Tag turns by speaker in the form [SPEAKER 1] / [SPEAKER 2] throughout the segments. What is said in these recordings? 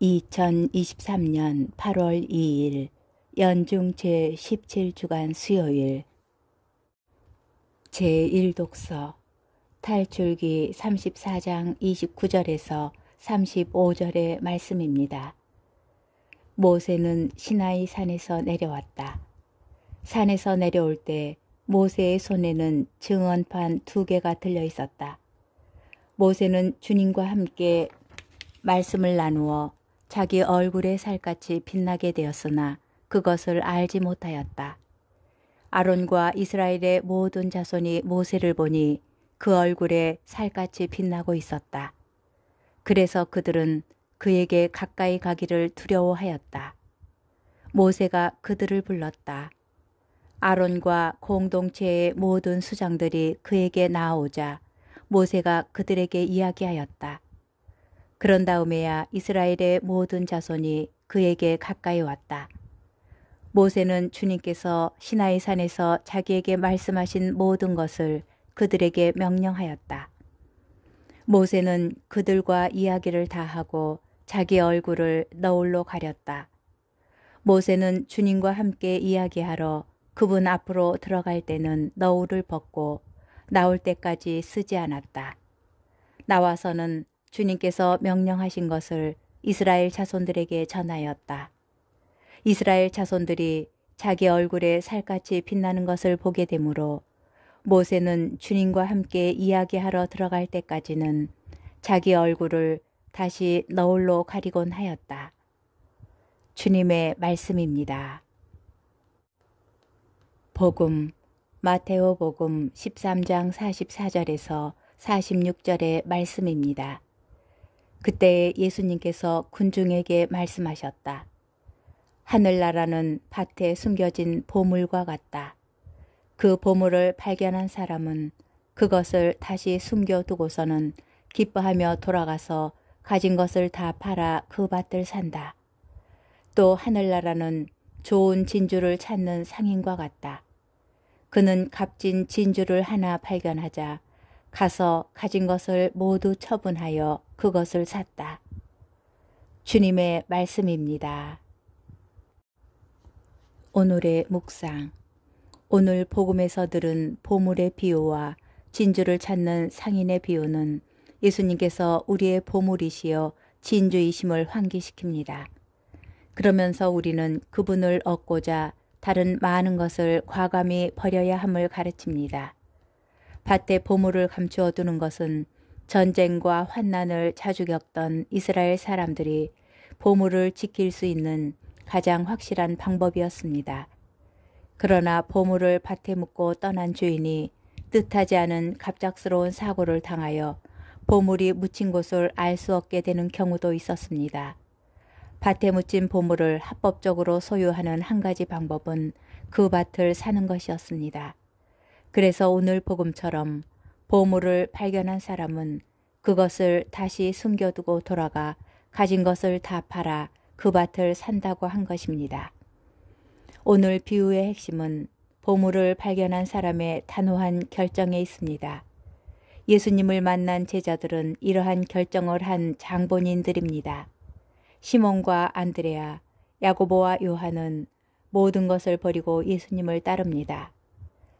[SPEAKER 1] 2023년 8월 2일 연중 제17주간 수요일 제1독서 탈출기 34장 29절에서 35절의 말씀입니다. 모세는 시나이 산에서 내려왔다. 산에서 내려올 때 모세의 손에는 증언판 두 개가 들려 있었다. 모세는 주님과 함께 말씀을 나누어 자기 얼굴에 살갗이 빛나게 되었으나 그것을 알지 못하였다. 아론과 이스라엘의 모든 자손이 모세를 보니 그 얼굴에 살갗이 빛나고 있었다. 그래서 그들은 그에게 가까이 가기를 두려워하였다. 모세가 그들을 불렀다. 아론과 공동체의 모든 수장들이 그에게 나오자 모세가 그들에게 이야기하였다. 그런 다음에야 이스라엘의 모든 자손이 그에게 가까이 왔다. 모세는 주님께서 시나이 산에서 자기에게 말씀하신 모든 것을 그들에게 명령하였다. 모세는 그들과 이야기를 다 하고 자기 얼굴을 너울로 가렸다. 모세는 주님과 함께 이야기하러 그분 앞으로 들어갈 때는 너울을 벗고 나올 때까지 쓰지 않았다. 나와서는 주님께서 명령하신 것을 이스라엘 자손들에게 전하였다. 이스라엘 자손들이 자기 얼굴에 살갗이 빛나는 것을 보게 되므로 모세는 주님과 함께 이야기하러 들어갈 때까지는 자기 얼굴을 다시 너울로 가리곤 하였다. 주님의 말씀입니다. 복음 마테오 복음 13장 44절에서 46절의 말씀입니다. 그때 예수님께서 군중에게 말씀하셨다. 하늘나라는 밭에 숨겨진 보물과 같다. 그 보물을 발견한 사람은 그것을 다시 숨겨두고서는 기뻐하며 돌아가서 가진 것을 다 팔아 그 밭을 산다. 또 하늘나라는 좋은 진주를 찾는 상인과 같다. 그는 값진 진주를 하나 발견하자 가서 가진 것을 모두 처분하여 그것을 샀다. 주님의 말씀입니다. 오늘의 묵상 오늘 복음에서 들은 보물의 비유와 진주를 찾는 상인의 비유는 예수님께서 우리의 보물이시여 진주이심을 환기시킵니다. 그러면서 우리는 그분을 얻고자 다른 많은 것을 과감히 버려야 함을 가르칩니다. 밭에 보물을 감추어 두는 것은 전쟁과 환난을 자주 겪던 이스라엘 사람들이 보물을 지킬 수 있는 가장 확실한 방법이었습니다. 그러나 보물을 밭에 묻고 떠난 주인이 뜻하지 않은 갑작스러운 사고를 당하여 보물이 묻힌 곳을 알 수 없게 되는 경우도 있었습니다. 밭에 묻힌 보물을 합법적으로 소유하는 한 가지 방법은 그 밭을 사는 것이었습니다. 그래서 오늘 복음처럼 보물을 발견한 사람은 그것을 다시 숨겨두고 돌아가 가진 것을 다 팔아 그 밭을 산다고 한 것입니다. 오늘 비유의 핵심은 보물을 발견한 사람의 단호한 결정에 있습니다. 예수님을 만난 제자들은 이러한 결정을 한 장본인들입니다. 시몬과 안드레아, 야고보와 요한은 모든 것을 버리고 예수님을 따릅니다.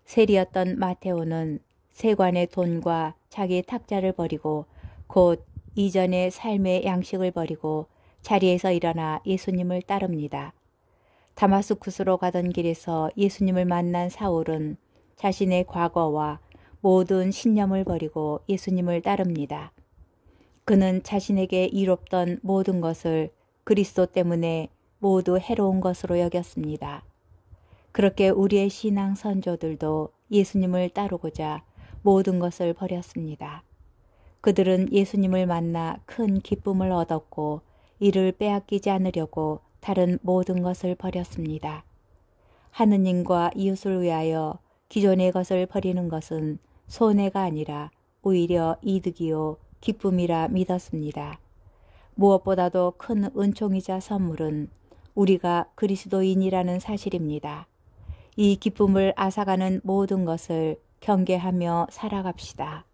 [SPEAKER 1] 세리였던 마테오는 세관의 돈과 자기 탁자를 버리고 곧 이전의 삶의 양식을 버리고 자리에서 일어나 예수님을 따릅니다. 다마스쿠스로 가던 길에서 예수님을 만난 사울은 자신의 과거와 모든 신념을 버리고 예수님을 따릅니다. 그는 자신에게 이롭던 모든 것을 그리스도 때문에 모두 해로운 것으로 여겼습니다. 그렇게 우리의 신앙 선조들도 예수님을 따르고자 모든 것을 버렸습니다. 그들은 예수님을 만나 큰 기쁨을 얻었고 이를 빼앗기지 않으려고 다른 모든 것을 버렸습니다. 하느님과 이웃을 위하여 기존의 것을 버리는 것은 손해가 아니라 오히려 이득이요 기쁨이라 믿었습니다. 무엇보다도 큰 은총이자 선물은 우리가 그리스도인이라는 사실입니다. 이 기쁨을 앗아가는 모든 것을 경계하며 살아갑시다.